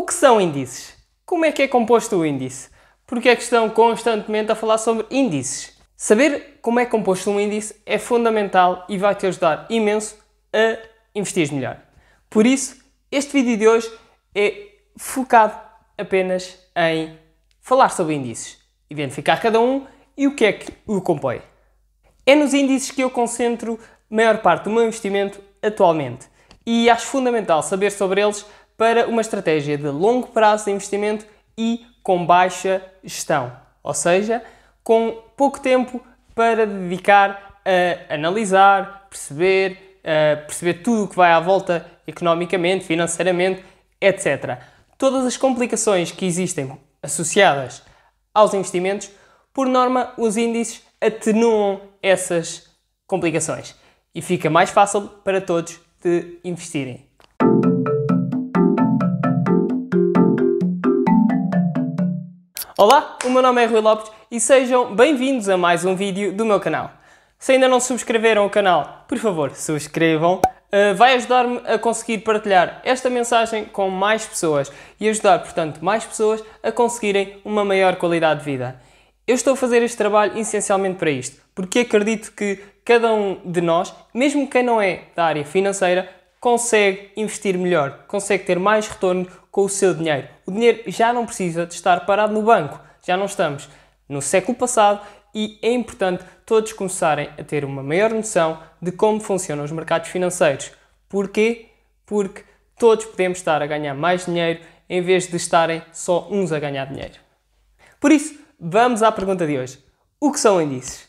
O que são índices? Como é que é composto o índice? Porque é que estão constantemente a falar sobre índices? Saber como é composto um índice é fundamental e vai te ajudar imenso a investir melhor. Por isso, este vídeo de hoje é focado apenas em falar sobre índices, identificar cada um e o que é que o compõe. É nos índices que eu concentro maior parte do meu investimento atualmente e acho fundamental saber sobre eles para uma estratégia de longo prazo de investimento e com baixa gestão, ou seja, com pouco tempo para dedicar a analisar, perceber, a perceber tudo o que vai à volta economicamente, financeiramente, etc. Todas as complicações que existem associadas aos investimentos, por norma, os índices atenuam essas complicações e fica mais fácil para todos de investirem. Olá, o meu nome é Rui Lopes e sejam bem-vindos a mais um vídeo do meu canal. Se ainda não subscreveram o canal, por favor, subscrevam. Uh, vai ajudar-me a conseguir partilhar esta mensagem com mais pessoas e ajudar, portanto, mais pessoas a conseguirem uma maior qualidade de vida. Eu estou a fazer este trabalho essencialmente para isto, porque acredito que cada um de nós, mesmo quem não é da área financeira, consegue investir melhor, consegue ter mais retorno com o seu dinheiro. O dinheiro já não precisa de estar parado no banco, já não estamos no século passado e é importante todos começarem a ter uma maior noção de como funcionam os mercados financeiros. Porquê? Porque todos podemos estar a ganhar mais dinheiro em vez de estarem só uns a ganhar dinheiro. Por isso, vamos à pergunta de hoje. O que são índices?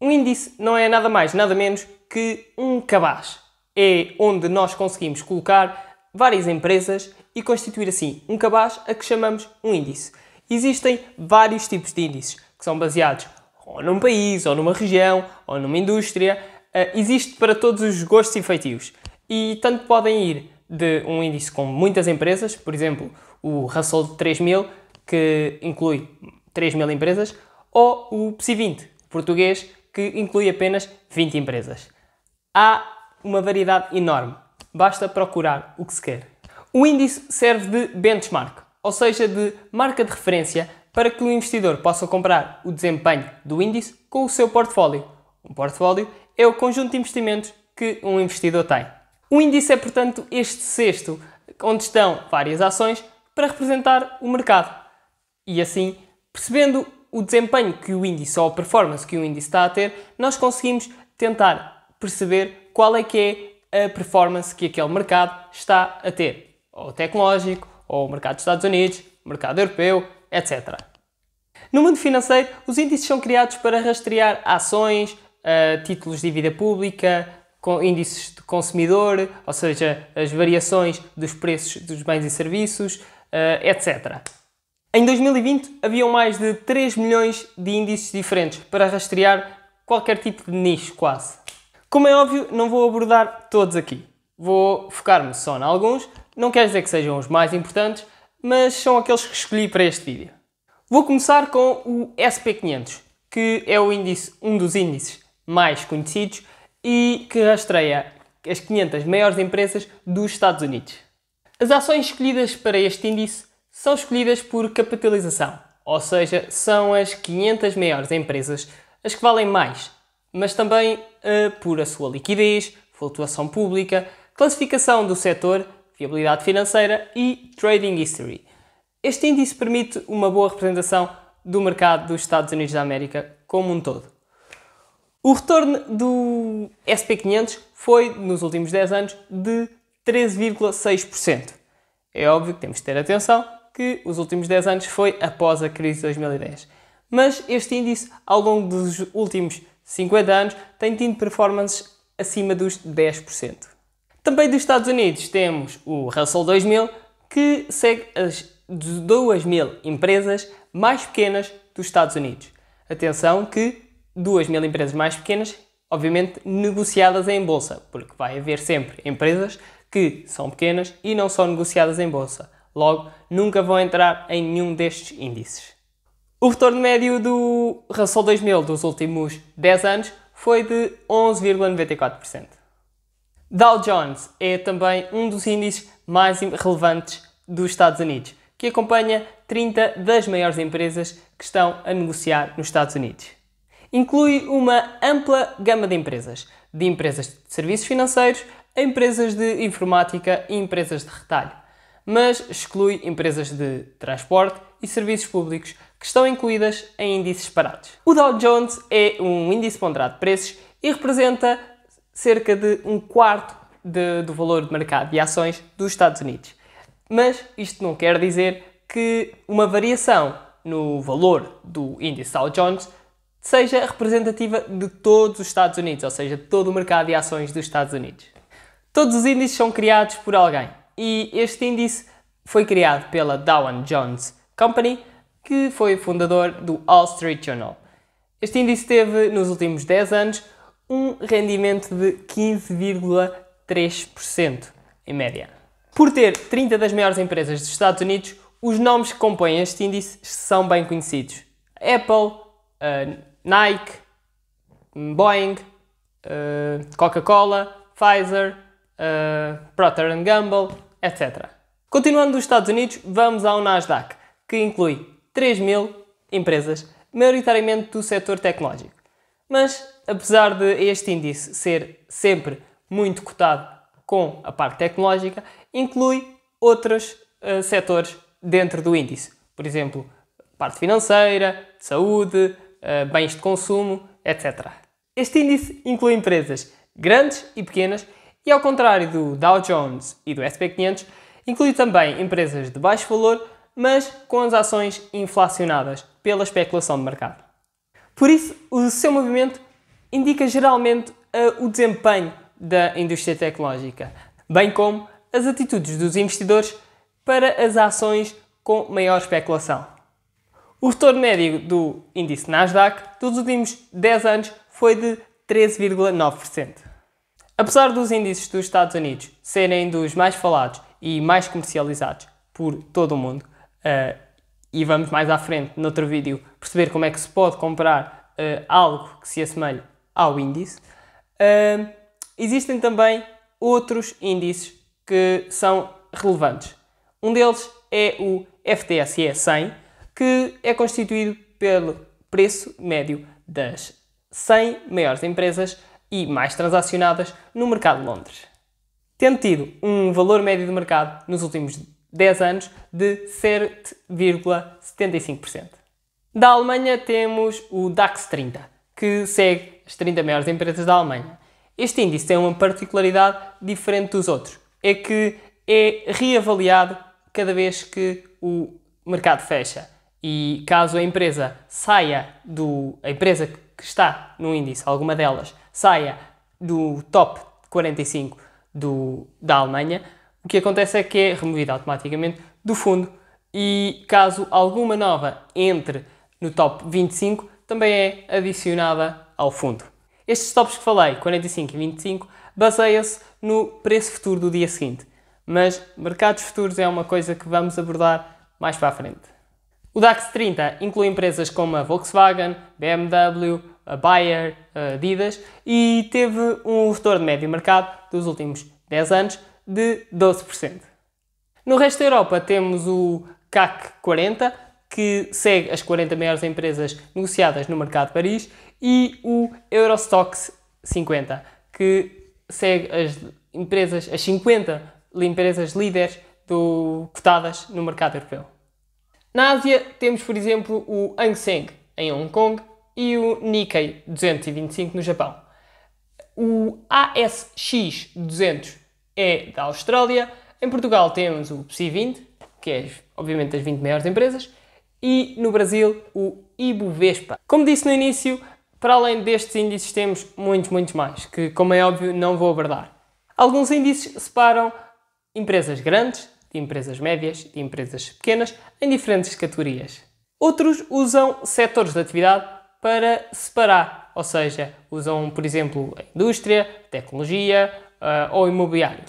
Um índice não é nada mais, nada menos que um cabaz é onde nós conseguimos colocar várias empresas e constituir assim um cabaz a que chamamos um índice. Existem vários tipos de índices que são baseados ou num país, ou numa região, ou numa indústria. Uh, existe para todos os gostos e feitios. E tanto podem ir de um índice com muitas empresas, por exemplo, o Russell 3000, que inclui 3000 empresas, ou o PSI 20, português, que inclui apenas 20 empresas. Há uma variedade enorme. Basta procurar o que se quer. O índice serve de benchmark, ou seja, de marca de referência para que o investidor possa comprar o desempenho do índice com o seu portfólio. Um portfólio é o conjunto de investimentos que um investidor tem. O índice é, portanto, este cesto onde estão várias ações para representar o mercado. E assim, percebendo o desempenho que o índice ou a performance que o índice está a ter, nós conseguimos tentar perceber qual é que é a performance que aquele mercado está a ter, ou tecnológico, ou o mercado dos Estados Unidos, mercado europeu, etc. No mundo financeiro, os índices são criados para rastrear ações, eh, títulos de dívida pública, com índices de consumidor, ou seja, as variações dos preços dos bens e serviços, eh, etc. Em 2020 haviam mais de 3 milhões de índices diferentes para rastrear qualquer tipo de nicho, quase. Como é óbvio, não vou abordar todos aqui. Vou focar-me só em alguns, não quer dizer que sejam os mais importantes, mas são aqueles que escolhi para este vídeo. Vou começar com o SP500, que é índice, um dos índices mais conhecidos e que rastreia as 500 maiores empresas dos Estados Unidos. As ações escolhidas para este índice são escolhidas por capitalização, ou seja, são as 500 maiores empresas as que valem mais mas também uh, por a sua liquidez, flutuação pública, classificação do setor, viabilidade financeira e trading history. Este índice permite uma boa representação do mercado dos Estados Unidos da América como um todo. O retorno do SP500 foi, nos últimos 10 anos, de 13,6%. É óbvio que temos de ter atenção que os últimos 10 anos foi após a crise de 2010. Mas este índice, ao longo dos últimos 50 anos, tem tido performances acima dos 10%. Também dos Estados Unidos temos o Russell 2000, que segue as 2 mil empresas mais pequenas dos Estados Unidos. Atenção que 2 mil empresas mais pequenas, obviamente negociadas em bolsa, porque vai haver sempre empresas que são pequenas e não são negociadas em bolsa. Logo, nunca vão entrar em nenhum destes índices. O retorno médio do Russell 2000 dos últimos 10 anos foi de 11,94%. Dow Jones é também um dos índices mais relevantes dos Estados Unidos, que acompanha 30 das maiores empresas que estão a negociar nos Estados Unidos. Inclui uma ampla gama de empresas, de empresas de serviços financeiros, empresas de informática e empresas de retalho, mas exclui empresas de transporte e serviços públicos que estão incluídas em índices separados. O Dow Jones é um índice ponderado de preços e representa cerca de um quarto de, do valor de mercado de ações dos Estados Unidos. Mas isto não quer dizer que uma variação no valor do índice Dow Jones seja representativa de todos os Estados Unidos, ou seja, de todo o mercado de ações dos Estados Unidos. Todos os índices são criados por alguém e este índice foi criado pela Dow Jones Company que foi fundador do All Street Journal. Este índice teve, nos últimos 10 anos, um rendimento de 15,3% em média. Por ter 30 das maiores empresas dos Estados Unidos, os nomes que compõem este índice são bem conhecidos. Apple, uh, Nike, Boeing, uh, Coca-Cola, Pfizer, uh, Procter Gamble, etc. Continuando dos Estados Unidos, vamos ao Nasdaq, que inclui 3 mil empresas, maioritariamente do setor tecnológico. Mas, apesar de este índice ser sempre muito cotado com a parte tecnológica, inclui outros uh, setores dentro do índice. Por exemplo, parte financeira, saúde, uh, bens de consumo, etc. Este índice inclui empresas grandes e pequenas e, ao contrário do Dow Jones e do SP 500, inclui também empresas de baixo valor mas com as ações inflacionadas pela especulação de mercado. Por isso, o seu movimento indica geralmente eh, o desempenho da indústria tecnológica, bem como as atitudes dos investidores para as ações com maior especulação. O retorno médio do índice Nasdaq dos últimos 10 anos foi de 13,9%. Apesar dos índices dos Estados Unidos serem dos mais falados e mais comercializados por todo o mundo, Uh, e vamos mais à frente, noutro vídeo, perceber como é que se pode comprar uh, algo que se assemelhe ao índice. Uh, existem também outros índices que são relevantes. Um deles é o FTSE 100, que é constituído pelo preço médio das 100 maiores empresas e mais transacionadas no mercado de Londres. Tendo tido um valor médio de mercado nos últimos 10 anos de 7,75%. Da Alemanha temos o DAX 30, que segue as 30 maiores empresas da Alemanha. Este índice tem uma particularidade diferente dos outros, é que é reavaliado cada vez que o mercado fecha. E caso a empresa saia do a empresa que está no índice, alguma delas, saia do top 45 do, da Alemanha, o que acontece é que é removida automaticamente do fundo e caso alguma nova entre no top 25, também é adicionada ao fundo. Estes tops que falei, 45 e 25, baseia-se no preço futuro do dia seguinte, mas mercados futuros é uma coisa que vamos abordar mais para a frente. O DAX 30 inclui empresas como a Volkswagen, BMW, a Bayer, a Adidas e teve um retorno médio mercado dos últimos 10 anos de 12%. No resto da Europa temos o CAC 40, que segue as 40 maiores empresas negociadas no mercado de Paris, e o Eurostox 50, que segue as empresas, as 50 empresas líderes do, cotadas no mercado europeu. Na Ásia temos, por exemplo, o Hang Seng em Hong Kong e o Nikkei 225 no Japão. O ASX 200 é da Austrália. Em Portugal temos o PSI 20, que é obviamente as 20 maiores empresas, e no Brasil o Ibovespa. Como disse no início, para além destes índices temos muitos, muitos mais, que como é óbvio não vou abordar. Alguns índices separam empresas grandes de empresas médias, de empresas pequenas, em diferentes categorias. Outros usam setores de atividade para separar, ou seja, usam, por exemplo, a indústria, tecnologia, uh, ou imobiliário.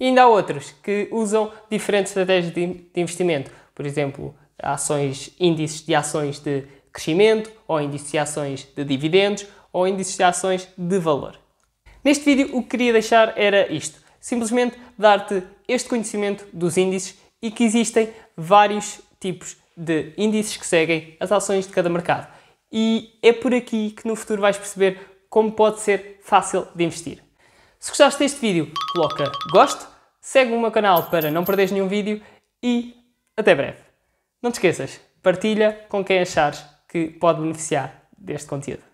E ainda há outros que usam diferentes estratégias de, de investimento, por exemplo, ações, índices de ações de crescimento, ou índices de ações de dividendos, ou índices de ações de valor. Neste vídeo o que queria deixar era isto, simplesmente dar-te este conhecimento dos índices e que existem vários tipos de índices que seguem as ações de cada mercado. E é por aqui que no futuro vais perceber como pode ser fácil de investir. Se gostaste deste vídeo, coloca gosto, segue o meu canal para não perderes nenhum vídeo e até breve. Não te esqueças, partilha com quem achares que pode beneficiar deste conteúdo.